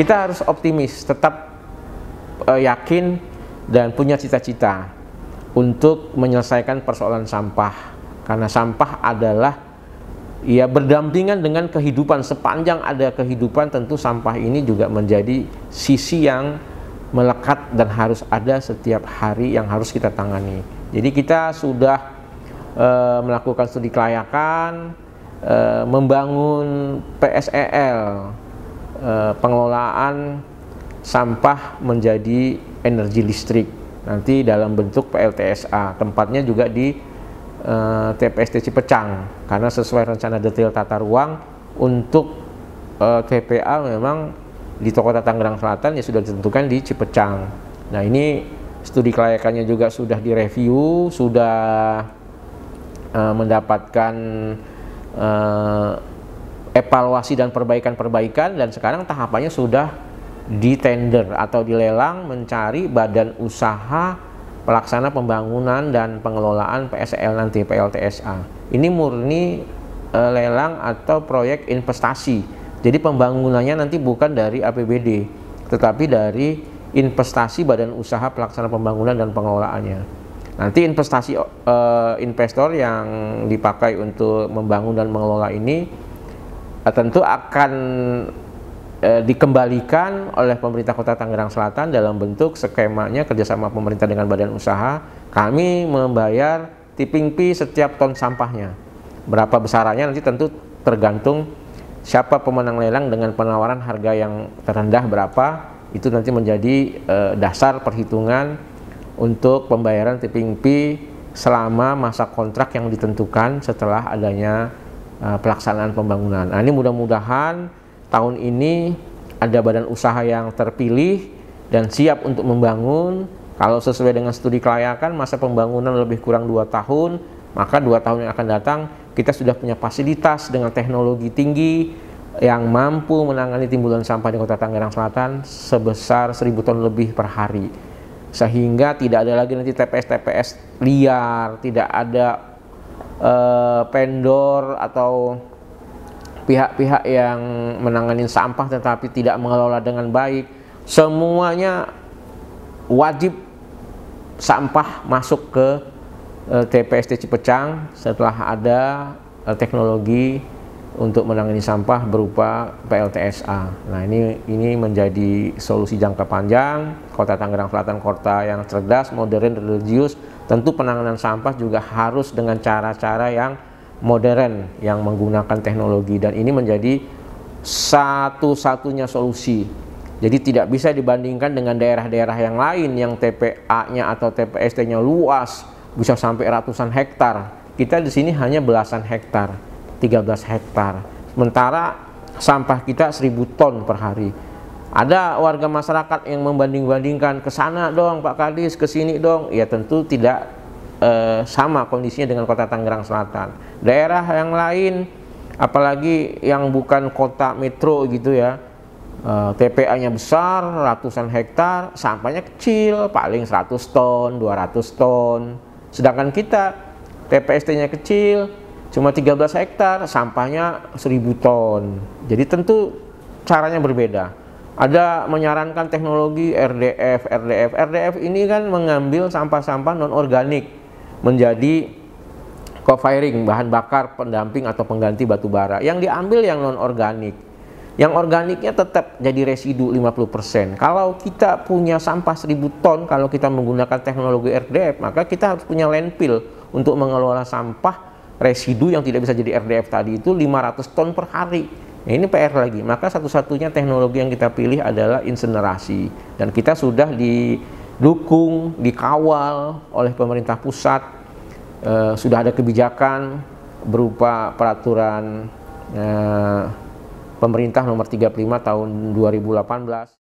kita harus optimis, tetap uh, yakin dan punya cita-cita untuk menyelesaikan persoalan sampah karena sampah adalah ya berdampingan dengan kehidupan sepanjang ada kehidupan tentu sampah ini juga menjadi sisi yang melekat dan harus ada setiap hari yang harus kita tangani. Jadi kita sudah e, melakukan studi kelayakan, eh, e, membangun PSEL eh, pengelolaan sampah menjadi energi listrik nanti dalam bentuk PLTSA tempatnya juga di eh, TPST Pecang karena sesuai rencana detail tata ruang untuk eh, TPA memang di Kota Tangerang Selatan ya sudah ditentukan di Cipecang nah ini studi kelayakannya juga sudah direview sudah eh, mendapatkan eh, evaluasi dan perbaikan-perbaikan dan sekarang tahapannya sudah di tender atau dilelang mencari badan usaha pelaksana pembangunan dan pengelolaan PSL nanti PLTSA. Ini murni e, lelang atau proyek investasi. Jadi pembangunannya nanti bukan dari APBD, tetapi dari investasi badan usaha pelaksana pembangunan dan pengelolaannya. Nanti investasi e, investor yang dipakai untuk membangun dan mengelola ini Eh, tentu akan eh, dikembalikan oleh pemerintah kota Tangerang Selatan dalam bentuk skemanya kerjasama pemerintah dengan badan usaha kami membayar tipping fee setiap ton sampahnya berapa besarannya nanti tentu tergantung siapa pemenang lelang dengan penawaran harga yang terendah berapa itu nanti menjadi eh, dasar perhitungan untuk pembayaran tipping fee selama masa kontrak yang ditentukan setelah adanya Uh, pelaksanaan pembangunan. Nah, ini mudah-mudahan tahun ini ada badan usaha yang terpilih dan siap untuk membangun. Kalau sesuai dengan studi kelayakan, masa pembangunan lebih kurang dua tahun, maka dua tahun yang akan datang kita sudah punya fasilitas dengan teknologi tinggi yang mampu menangani timbulan sampah di Kota Tangerang Selatan sebesar 1000 ton lebih per hari. Sehingga tidak ada lagi nanti TPS-TPS liar, tidak ada eh, atau pihak-pihak yang menangani sampah tetapi tidak mengelola dengan baik semuanya wajib sampah masuk ke TPST eh, Cipecang setelah ada eh, teknologi untuk menangani sampah berupa PLTSA. Nah ini ini menjadi solusi jangka panjang. Kota Tangerang Selatan kota yang cerdas, modern, religius. Tentu penanganan sampah juga harus dengan cara-cara yang modern, yang menggunakan teknologi. Dan ini menjadi satu-satunya solusi. Jadi tidak bisa dibandingkan dengan daerah-daerah yang lain yang TPA-nya atau TPST-nya luas, bisa sampai ratusan hektar. Kita di sini hanya belasan hektar 13 hektar. Sementara sampah kita 1000 ton per hari. Ada warga masyarakat yang membanding-bandingkan ke sana dong Pak Kadis, ke sini dong. Ya tentu tidak eh, sama kondisinya dengan Kota Tangerang Selatan. Daerah yang lain apalagi yang bukan kota metro gitu ya. Eh, TPA-nya besar, ratusan hektar, sampahnya kecil, paling 100 ton, 200 ton. Sedangkan kita TPST-nya kecil, cuma 13 hektar sampahnya 1000 ton jadi tentu caranya berbeda ada menyarankan teknologi RDF RDF RDF ini kan mengambil sampah-sampah non organik menjadi co-firing bahan bakar pendamping atau pengganti batu bara yang diambil yang non organik yang organiknya tetap jadi residu 50% kalau kita punya sampah 1000 ton kalau kita menggunakan teknologi RDF maka kita harus punya landfill untuk mengelola sampah residu yang tidak bisa jadi RDF tadi itu 500 ton per hari. Nah, ini PR lagi. Maka satu-satunya teknologi yang kita pilih adalah insenerasi dan kita sudah didukung, dikawal oleh pemerintah pusat. E, sudah ada kebijakan berupa peraturan e, pemerintah nomor 35 tahun 2018